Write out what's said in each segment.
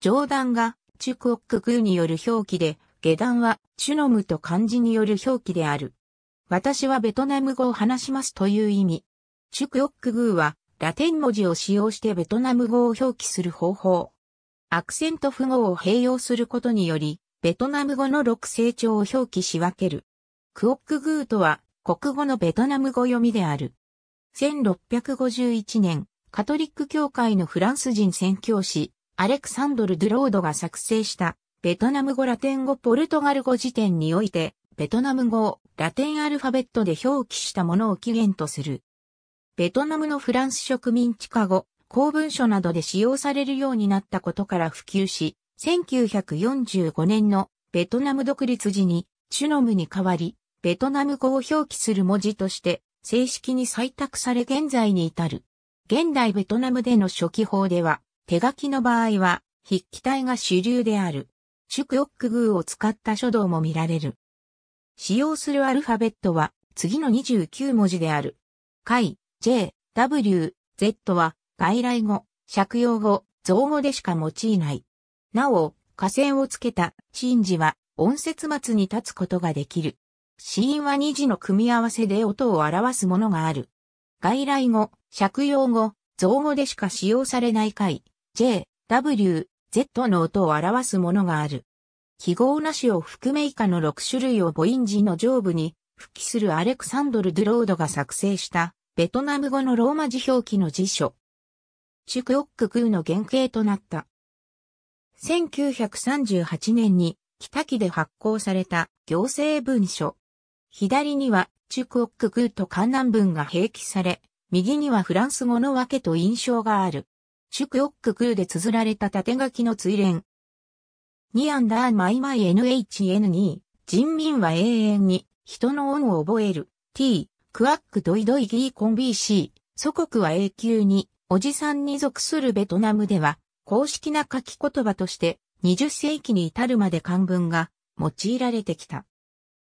上段が、チュクオックグーによる表記で、下段は、チュノムと漢字による表記である。私はベトナム語を話しますという意味。チュクオックグーは、ラテン文字を使用してベトナム語を表記する方法。アクセント符号を併用することにより、ベトナム語の6成長を表記し分ける。クオックグーとは、国語のベトナム語読みである。1651年、カトリック教会のフランス人宣教師、アレクサンドル・ドゥロードが作成した、ベトナム語ラテン語ポルトガル語辞典において、ベトナム語をラテンアルファベットで表記したものを起源とする。ベトナムのフランス植民地化後、公文書などで使用されるようになったことから普及し、1945年のベトナム独立時にチュノムに代わり、ベトナム語を表記する文字として正式に採択され現在に至る。現代ベトナムでの初期法では、手書きの場合は、筆記体が主流である。祝ヨックグーを使った書道も見られる。使用するアルファベットは、次の29文字である。解、J、W、Z は、外来語、借用語、造語でしか用いない。なお、下線をつけた、真字は、音節末に立つことができる。子音は二字の組み合わせで音を表すものがある。外来語、借用語、造語でしか使用されない解、J、W、Z の音を表すものがある。記号なしを含め以下の6種類を母音字の上部に復帰するアレクサンドル・ドゥロードが作成したベトナム語のローマ字表記の辞書。チュクオッククーの原型となった。1938年に北木で発行された行政文書。左にはチュクオッククーと漢南文が併記され、右にはフランス語の訳と印象がある。祝億ック空で綴られた縦書きの追連。ニアンダーマイマイ NHN2、人民は永遠に、人の恩を覚える、t、クワックドイドイギーコンビー c、祖国は永久に、おじさんに属するベトナムでは、公式な書き言葉として、20世紀に至るまで漢文が用いられてきた。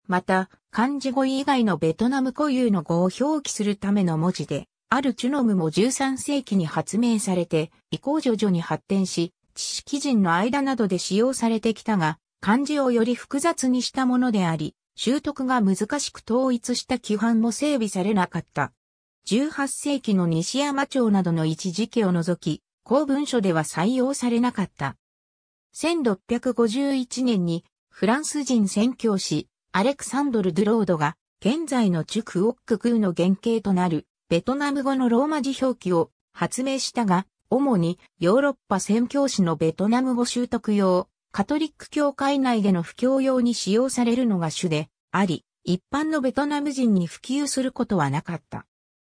また、漢字語以外のベトナム固有の語を表記するための文字で、あるチュノムも13世紀に発明されて、以降徐々に発展し、知識人の間などで使用されてきたが、漢字をより複雑にしたものであり、習得が難しく統一した規範も整備されなかった。18世紀の西山町などの一時期を除き、公文書では採用されなかった。1651年にフランス人宣教師アレクサンドル・ドゥロードが現在のチュクオッククーの原型となるベトナム語のローマ字表記を発明したが、主にヨーロッパ宣教師のベトナム語習得用、カトリック教会内での布教用に使用されるのが主であり、一般のベトナム人に普及することはなかった。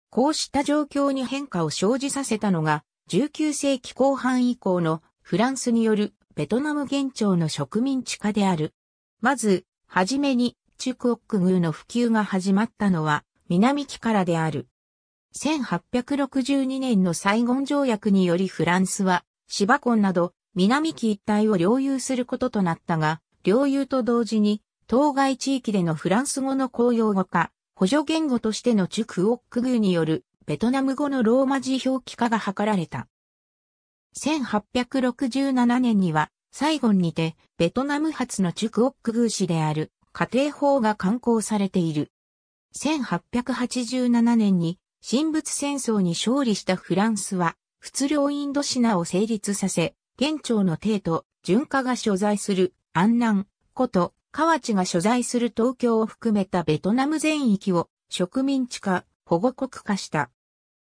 こうした状況に変化を生じさせたのが、19世紀後半以降のフランスによるベトナム現庁の植民地化である。まず、はじめに中国宮の普及が始まったのは南木からである。1862年のサイゴン条約によりフランスは、芝根など南紀一帯を領有することとなったが、領有と同時に、当該地域でのフランス語の公用語化、補助言語としてのチュクオックグーによるベトナム語のローマ字表記化が図られた。1867年には、サイゴンにて、ベトナム発のチュクオックグー市である家庭法が刊行されている。1887年に神仏戦争に勝利したフランスは、仏領インドシナを成立させ、元朝の帝都、順化が所在する安南、古都、河内が所在する東京を含めたベトナム全域を植民地化、保護国化した。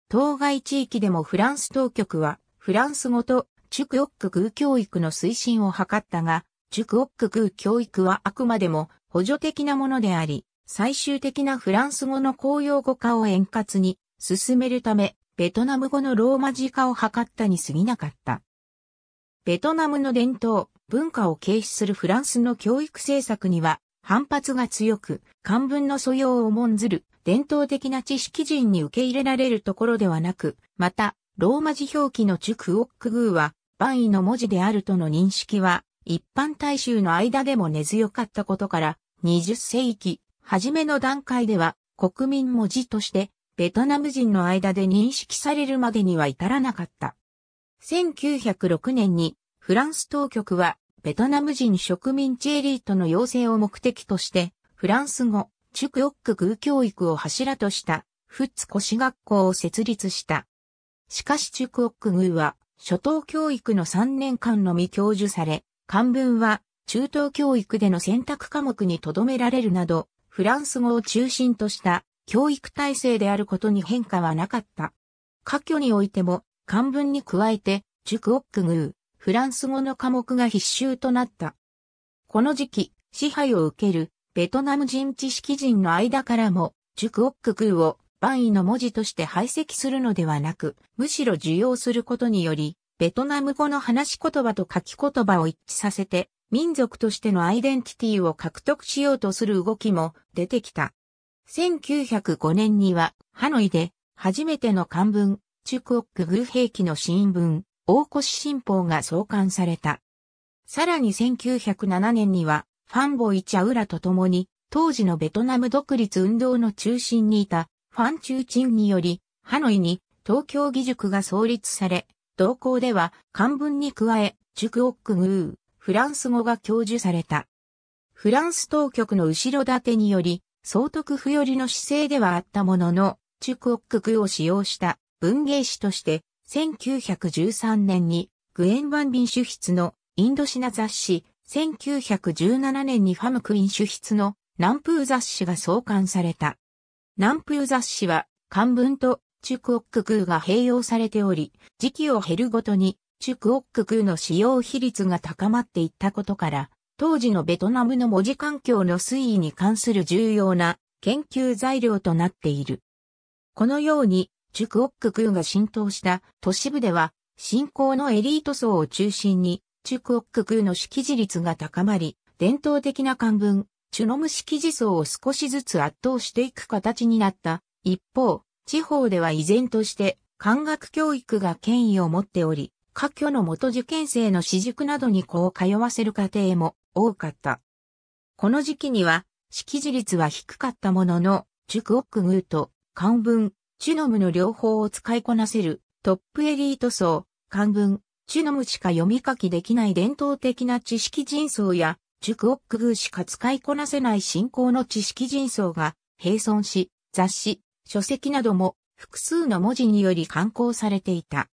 当該地域でもフランス当局は、フランス語とチュクオック空教育の推進を図ったが、チュクオック空教育はあくまでも補助的なものであり、最終的なフランス語の公用語化を円滑に進めるため、ベトナム語のローマ字化を図ったに過ぎなかった。ベトナムの伝統、文化を軽視するフランスの教育政策には反発が強く、漢文の素養を重んずる伝統的な知識人に受け入れられるところではなく、また、ローマ字表記のチュクオックグーは、万位の文字であるとの認識は、一般大衆の間でも根強かったことから、20世紀、初めの段階では国民文字としてベトナム人の間で認識されるまでには至らなかった。1906年にフランス当局はベトナム人植民地エリートの養成を目的としてフランス語、チュクオックグー教育を柱としたフッツコシ学校を設立した。しかしチュクオックグーは初等教育の3年間のみ教授され、漢文は中等教育での選択科目に留められるなど、フランス語を中心とした教育体制であることに変化はなかった。科挙においても、漢文に加えて、塾オックグー、フランス語の科目が必修となった。この時期、支配を受けるベトナム人知識人の間からも、塾オックグーを万位の文字として排斥するのではなく、むしろ受容することにより、ベトナム語の話し言葉と書き言葉を一致させて、民族としてのアイデンティティを獲得しようとする動きも出てきた。1905年には、ハノイで、初めての漢文、中国軍兵器の新聞、大越新報が創刊された。さらに1907年には、ファンボイ・チャウラと共に、当時のベトナム独立運動の中心にいた、ファン・チュー・チンにより、ハノイに東京義塾が創立され、同校では漢文に加え、中国グー、フランス語が教授された。フランス当局の後ろ盾により、総督府寄りの姿勢ではあったものの、中国区を使用した文芸誌として、1913年にグエン・ワンビン主筆のインドシナ雑誌、1917年にファム・クイン主筆の南風雑誌が創刊された。南風雑誌は漢文と中国クが併用されており、時期を経るごとにチュクオッククの使用比率が高まっていったことから、当時のベトナムの文字環境の推移に関する重要な研究材料となっている。このように、チュクオッククが浸透した都市部では、信仰のエリート層を中心に、チュクオッククの識字率が高まり、伝統的な漢文、チュノム識字層を少しずつ圧倒していく形になった。一方、地方では依然として、漢学教育が権威を持っており、家居の元受験生の私塾などに子を通わせる家庭も多かった。この時期には、識字率は低かったものの、塾をくと、漢文、チュノムの両方を使いこなせる、トップエリート層、漢文、チュノムしか読み書きできない伝統的な知識人層や、塾オックグーしか使いこなせない信仰の知識人層が並存し、雑誌、書籍なども複数の文字により刊行されていた。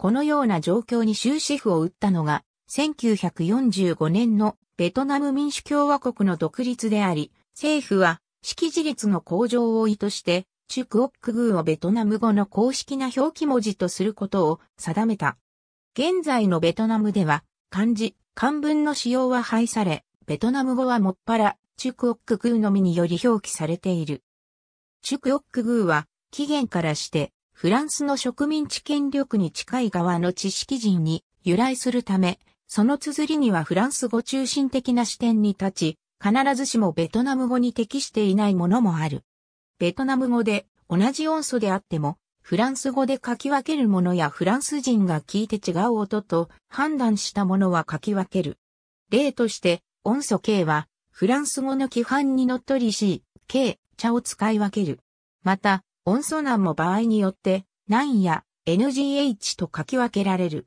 このような状況に終止符を打ったのが、1945年のベトナム民主共和国の独立であり、政府は識字率の向上を意図して、チュクオックグーをベトナム語の公式な表記文字とすることを定めた。現在のベトナムでは、漢字、漢文の使用は廃され、ベトナム語はもっぱら、チュクオックグーのみにより表記されている。チュクオックグーは、起源からして、フランスの植民地権力に近い側の知識人に由来するため、その綴りにはフランス語中心的な視点に立ち、必ずしもベトナム語に適していないものもある。ベトナム語で同じ音素であっても、フランス語で書き分けるものやフランス人が聞いて違う音と判断したものは書き分ける。例として、音素 K は、フランス語の規範にのっとりし、K、茶を使い分ける。また、音素難も場合によって、難や NGH と書き分けられる。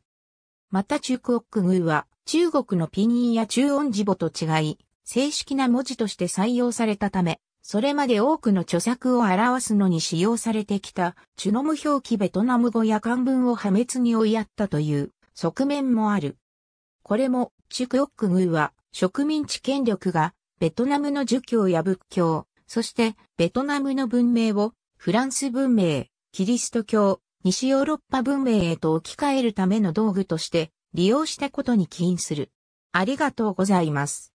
また中国語は、中国のピンや中音字母と違い、正式な文字として採用されたため、それまで多くの著作を表すのに使用されてきた、チュノム表記ベトナム語や漢文を破滅に追いやったという側面もある。これも、中国軍は植民地権力がベトナムの儒教や仏教、そしてベトナムの文明をフランス文明、キリスト教、西ヨーロッパ文明へと置き換えるための道具として利用したことに起因する。ありがとうございます。